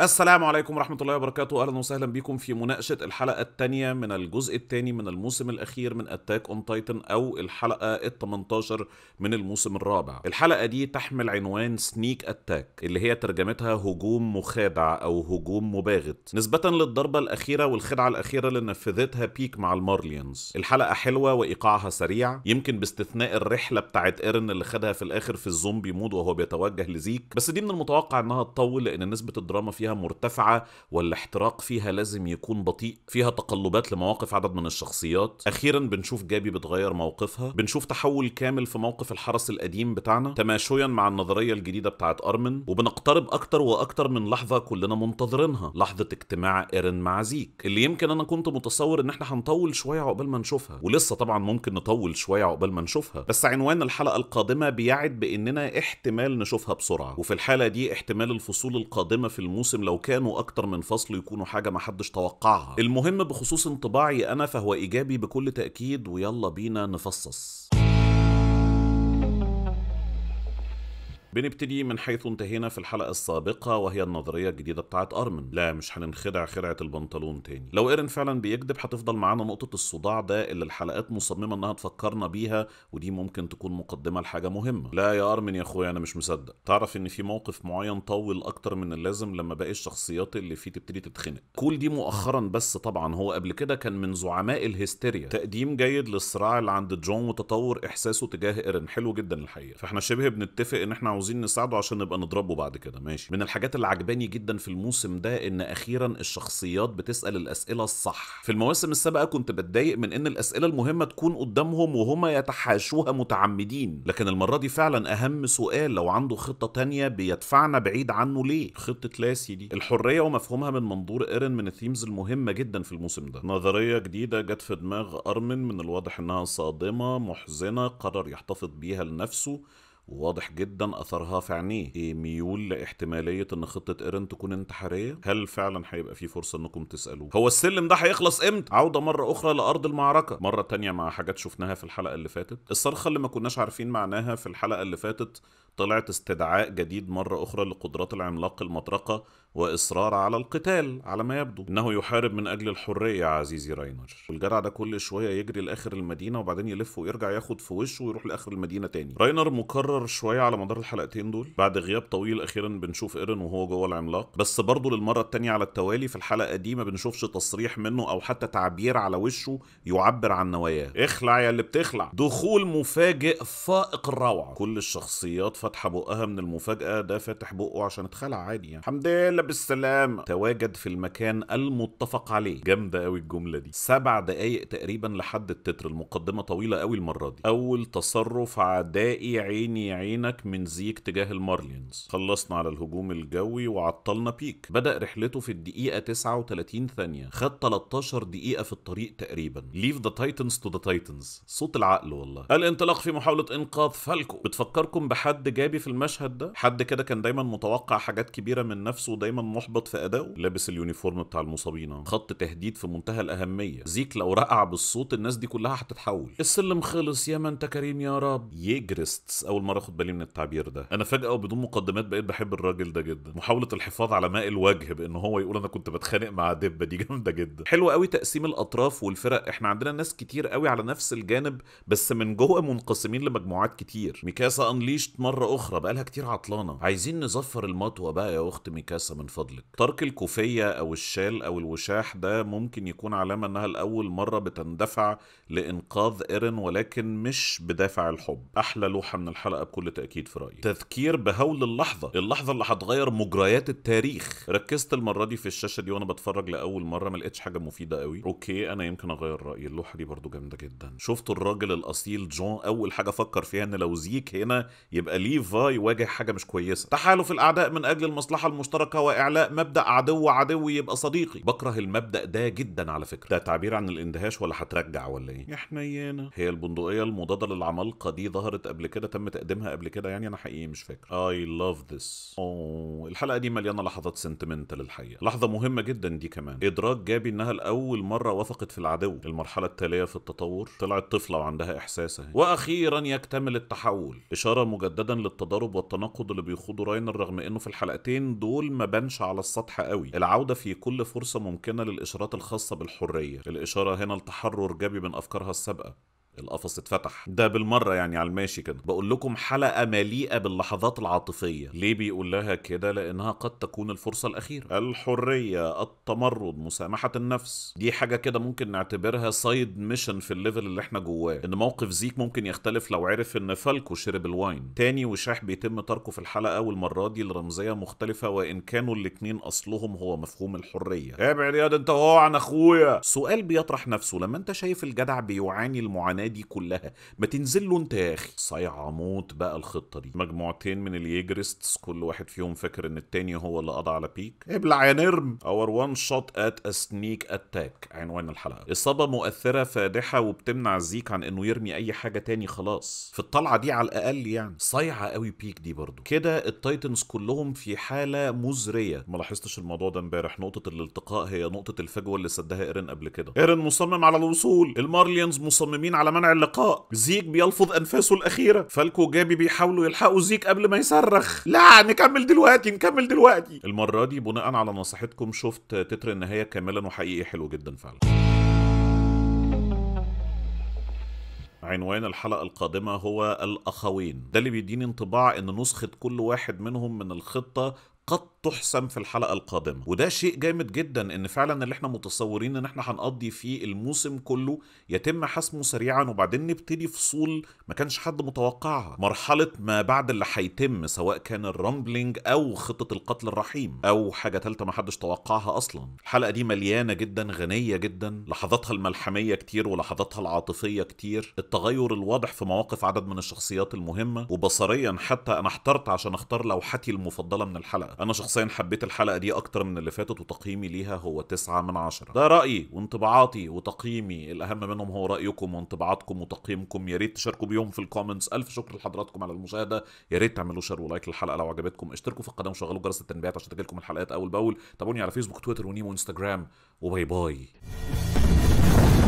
السلام عليكم ورحمة الله وبركاته أهلا وسهلا بكم في مناقشة الحلقة الثانية من الجزء الثاني من الموسم الأخير من أتاك أون تايتن أو الحلقة ال 18 من الموسم الرابع الحلقة دي تحمل عنوان سنيك أتاك اللي هي ترجمتها هجوم مخادع أو هجوم مباغت نسبة للضربة الأخيرة والخدعة الأخيرة اللي نفذتها بيك مع المارليانز الحلقة حلوة وإيقاعها سريع يمكن باستثناء الرحلة بتاعت إيرن اللي خدها في الآخر في الزومبي مود وهو بيتوجه لزيك بس دي من المتوقع إنها تطول لأن نسبة الدراما فيها فيها مرتفعه والاحتراق فيها لازم يكون بطيء فيها تقلبات لمواقف عدد من الشخصيات اخيرا بنشوف جابي بتغير موقفها بنشوف تحول كامل في موقف الحرس القديم بتاعنا تماشيا مع النظريه الجديده بتاعت ارمن وبنقترب اكتر واكتر من لحظه كلنا منتظرينها لحظه اجتماع ايرن مع زيك اللي يمكن انا كنت متصور ان احنا هنطول شويه عقبال ما نشوفها ولسه طبعا ممكن نطول شويه عقبال ما نشوفها بس عنوان الحلقه القادمه بيعد باننا احتمال نشوفها بسرعه وفي الحاله دي احتمال الفصول القادمه في الموسم لازم لو كانوا اكتر من فصل يكونوا حاجه ما حدش توقعها المهم بخصوص انطباعي انا فهو ايجابي بكل تاكيد ويلا بينا نفصص بنبتدي من حيث انتهينا في الحلقة السابقة وهي النظرية الجديدة بتاعت أرمن لا مش هننخدع خدعة البنطلون تاني لو إيرن فعلا بيكذب هتفضل معانا نقطة الصداع ده اللي الحلقات مصممة إنها تفكرنا بيها ودي ممكن تكون مقدمة لحاجة مهمة لا يا أرمن يا أخويا أنا مش مصدق تعرف إن في موقف معين طول أكتر من اللازم لما باقي الشخصيات اللي فيه تبتدي تتخنق كل دي مؤخرا بس طبعا هو قبل كده كان من زعماء الهستيريا تقديم جيد للصراع اللي عند جون وتطور إحساسه تجاه إيرن حلو جدا الحقيقة فإحنا شبه بنتفق إن إحنا عاوزين نساعده عشان نبقى نضربه بعد كده ماشي من الحاجات اللي عجباني جدا في الموسم ده ان اخيرا الشخصيات بتسال الاسئله الصح في المواسم السابقه كنت بتضايق من ان الاسئله المهمه تكون قدامهم وهما يتحاشوها متعمدين لكن المره دي فعلا اهم سؤال لو عنده خطه تانية بيدفعنا بعيد عنه ليه خطه لاسي دي الحريه ومفهومها من منظور ايرن من الثيمز المهمه جدا في الموسم ده نظريه جديده جت في دماغ ارمن من الواضح انها صادمه محزنه قرر يحتفظ بيها لنفسه وواضح جدا اثرها في عينيه إيه ميول لاحتماليه ان خطه ايرن تكون انتحاريه هل فعلا هيبقى في فرصه انكم تسالوه هو السلم ده هيخلص امتى عوده مره اخرى لارض المعركه مره تانية مع حاجات شفناها في الحلقه اللي فاتت الصرخه اللي ما كناش عارفين معناها في الحلقه اللي فاتت طلعت استدعاء جديد مره اخرى لقدرات العملاق المطرقه واصرار على القتال على ما يبدو انه يحارب من اجل الحريه يا عزيزي راينر والجدع ده كل شويه يجري لاخر المدينه وبعدين يلف ويرجع ياخد في وشه ويروح لاخر المدينه تاني راينر مكرر شويه على مدار الحلقتين دول بعد غياب طويل اخيرا بنشوف ايرن وهو جوه العملاق بس برضه للمره التانيه على التوالي في الحلقه دي ما بنشوفش تصريح منه او حتى تعبير على وشه يعبر عن نواياه اخلع يا اللي بتخلع دخول مفاجئ فائق الروعه كل الشخصيات فاتحه بقها من المفاجاه ده فاتح بقه عشان اتخلع عادي يعني الحمد لله بالسلامة تواجد في المكان المتفق عليه جامدة قوي الجملة دي سبع دقايق تقريبا لحد التتر المقدمة طويلة قوي المرة دي أول تصرف عدائي عيني عينك من زيك تجاه المارلينز خلصنا على الهجوم الجوي وعطلنا بيك بدأ رحلته في الدقيقة 39 ثانية خد 13 دقيقة في الطريق تقريبا ليف ذا تايتنز تو ذا تايتنز صوت العقل والله الانطلاق في محاولة إنقاذ فالكو بتفكركم بحد جابي في المشهد ده حد كده كان دايما متوقع حاجات كبيرة من نفسه ودايما دايما محبط في ادائه لابس اليونيفورم بتاع المصابين خط تهديد في منتهى الاهميه زيك لو رقع بالصوت الناس دي كلها هتتحول السلم خلص يا ما انت كريم يا رب يجرست اول مره اخد بالي من التعبير ده انا فجاه وبدون مقدمات بقيت بحب الراجل ده جدا محاوله الحفاظ على ماء الوجه بان هو يقول انا كنت بتخانق مع دبه دي جامده جدا حلو قوي تقسيم الاطراف والفرق احنا عندنا ناس كتير قوي على نفس الجانب بس من جوه منقسمين لمجموعات كتير ميكاسا انليشت مره اخرى بقالها كتير عطلانه عايزين نظفر المطوه بقى يا اخت ميكاسا من فضلك ترك الكوفية أو الشال أو الوشاح ده ممكن يكون علامة أنها لأول مرة بتندفع لإنقاذ إيرن ولكن مش بدافع الحب أحلى لوحة من الحلقة بكل تأكيد في رأيي تذكير بهول اللحظة اللحظة اللي هتغير مجريات التاريخ ركزت المرة دي في الشاشة دي وأنا بتفرج لأول مرة ما لقيتش حاجة مفيدة قوي أوكي أنا يمكن أغير رأيي اللوحة دي برضو جامدة جدا شفت الراجل الأصيل جون أول حاجة فكر فيها إن لو زيك هنا يبقى ليفا يواجه حاجة مش كويسة تحالف الأعداء من أجل المصلحة المشتركة واعلاء إعلاء مبدأ عدو عدوي يبقى صديقي بكره المبدأ ده جدا على فكرة ده تعبير عن الاندهاش ولا هترجع ولا إيه يا حنيانة. هي البندقية المضادة للعمالقة دي ظهرت قبل كده تم تقديمها قبل كده يعني أنا حقيقي مش فاكر اي لاف ذس الحلقة دي مليانة لحظات سنتمنتال الحقيقة لحظة مهمة جدا دي كمان إدراك جابي إنها لأول مرة وثقت في العدو المرحلة التالية في التطور طلعت طفلة وعندها إحساسها وأخيرا يكتمل التحول إشارة مجددا للتضارب والتناقض اللي بيخوضه راينر رغم إنه في الحلقتين دول ما بتبانش على السطح قوي العوده في كل فرصه ممكنه للاشارات الخاصه بالحريه الاشاره هنا لتحرر جابي من افكارها السابقه القفص اتفتح ده بالمره يعني على الماشي كده بقول لكم حلقه مليئه باللحظات العاطفيه ليه بيقول لها كده لانها قد تكون الفرصه الاخيره الحريه التمرد مسامحه النفس دي حاجه كده ممكن نعتبرها سايد ميشن في الليفل اللي احنا جواه ان موقف زيك ممكن يختلف لو عرف ان فالكو شرب الواين تاني وشاح بيتم تركه في الحلقه والمره دي لرمزيه مختلفه وان كانوا الاتنين اصلهم هو مفهوم الحريه ابعد يا انت هو عن اخويا سؤال بيطرح نفسه لما انت شايف الجدع بيعاني المعاناه دي كلها ما تنزل له انت يا اخي صايعه موت بقى الخطه دي مجموعتين من اليجرستس كل واحد فيهم فاكر ان التاني هو اللي قضى على بيك ابلع يا نرم اور وان شوت ات سنيك اتاك عنوان الحلقه اصابه مؤثره فادحه وبتمنع زيك عن انه يرمي اي حاجه تاني خلاص في الطلعه دي على الاقل يعني صايعه قوي بيك دي برضو كده التايتنز كلهم في حاله مزريه ما لاحظتش الموضوع ده امبارح نقطه الالتقاء هي نقطه الفجوه اللي سدها ايرن قبل كده ايرن مصمم على الوصول المارليانز مصممين على على منع اللقاء زيك بيلفظ انفاسه الاخيره فالكو وجابي بيحاولوا يلحقوا زيك قبل ما يصرخ لا نكمل دلوقتي نكمل دلوقتي المره دي بناء على نصيحتكم شفت تتر النهايه كاملا وحقيقي حلو جدا فعلا عنوان الحلقة القادمة هو الأخوين ده اللي بيديني انطباع ان نسخة كل واحد منهم من الخطة قد تحسم في الحلقه القادمه وده شيء جامد جدا ان فعلا اللي احنا متصورين ان احنا هنقضي فيه الموسم كله يتم حسمه سريعا وبعدين نبتدي فصول ما كانش حد متوقعها مرحله ما بعد اللي هيتم سواء كان الرامبلينج او خطه القتل الرحيم او حاجه ثالثه ما حدش توقعها اصلا الحلقه دي مليانه جدا غنيه جدا لحظاتها الملحميه كتير ولحظاتها العاطفيه كتير التغير الواضح في مواقف عدد من الشخصيات المهمه وبصريا حتى انا احترت عشان اختار لوحتي المفضله من الحلقه الحلقه انا شخصيا حبيت الحلقه دي اكتر من اللي فاتت وتقييمي ليها هو 9 من 10 ده رايي وانطباعاتي وتقييمي الاهم منهم هو رايكم وانطباعاتكم وتقييمكم يا ريت تشاركوا بيهم في الكومنتس الف شكر لحضراتكم على المشاهده يا ريت تعملوا شير ولايك للحلقه لو عجبتكم اشتركوا في القناه وشغلوا جرس التنبيهات عشان تجيلكم الحلقات اول باول تابعوني على فيسبوك تويتر ونيمو وانستجرام وباي باي